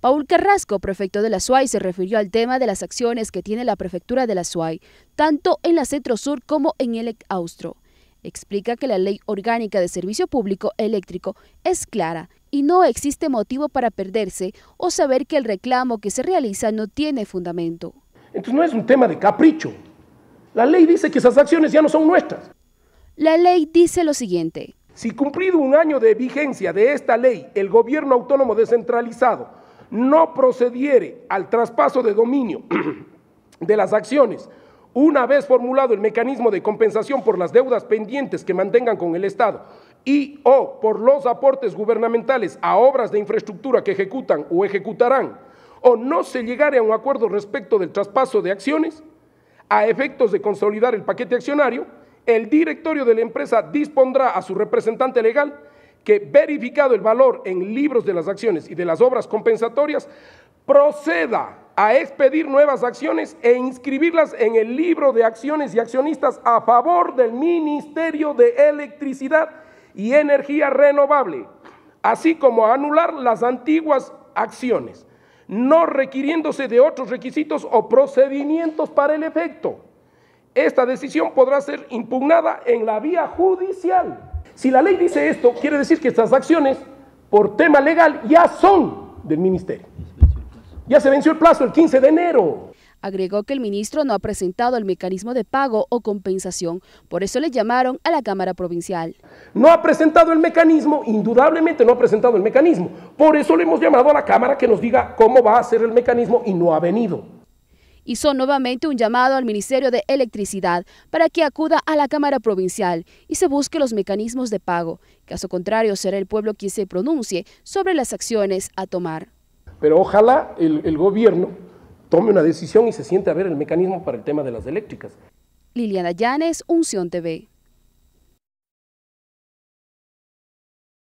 Paul Carrasco, prefecto de la SUAY, se refirió al tema de las acciones que tiene la prefectura de la SUAY, tanto en la Centro Sur como en el Austro. Explica que la Ley Orgánica de Servicio Público Eléctrico es clara y no existe motivo para perderse o saber que el reclamo que se realiza no tiene fundamento. Entonces no es un tema de capricho. La ley dice que esas acciones ya no son nuestras. La ley dice lo siguiente. Si cumplido un año de vigencia de esta ley, el gobierno autónomo descentralizado no procediere al traspaso de dominio de las acciones, una vez formulado el mecanismo de compensación por las deudas pendientes que mantengan con el Estado y o por los aportes gubernamentales a obras de infraestructura que ejecutan o ejecutarán, o no se llegare a un acuerdo respecto del traspaso de acciones, a efectos de consolidar el paquete accionario, el directorio de la empresa dispondrá a su representante legal que verificado el valor en libros de las acciones y de las obras compensatorias, proceda a expedir nuevas acciones e inscribirlas en el libro de acciones y accionistas a favor del Ministerio de Electricidad y Energía Renovable, así como a anular las antiguas acciones, no requiriéndose de otros requisitos o procedimientos para el efecto. Esta decisión podrá ser impugnada en la vía judicial. Si la ley dice esto, quiere decir que estas acciones, por tema legal, ya son del ministerio. Ya se venció el plazo el 15 de enero. Agregó que el ministro no ha presentado el mecanismo de pago o compensación, por eso le llamaron a la Cámara Provincial. No ha presentado el mecanismo, indudablemente no ha presentado el mecanismo, por eso le hemos llamado a la Cámara que nos diga cómo va a ser el mecanismo y no ha venido hizo nuevamente un llamado al Ministerio de Electricidad para que acuda a la Cámara Provincial y se busque los mecanismos de pago. Caso contrario, será el pueblo quien se pronuncie sobre las acciones a tomar. Pero ojalá el, gobierno tome una decisión y se siente a ver el mecanismo para el tema de las eléctricas. Liliana Llanes, Unción TV.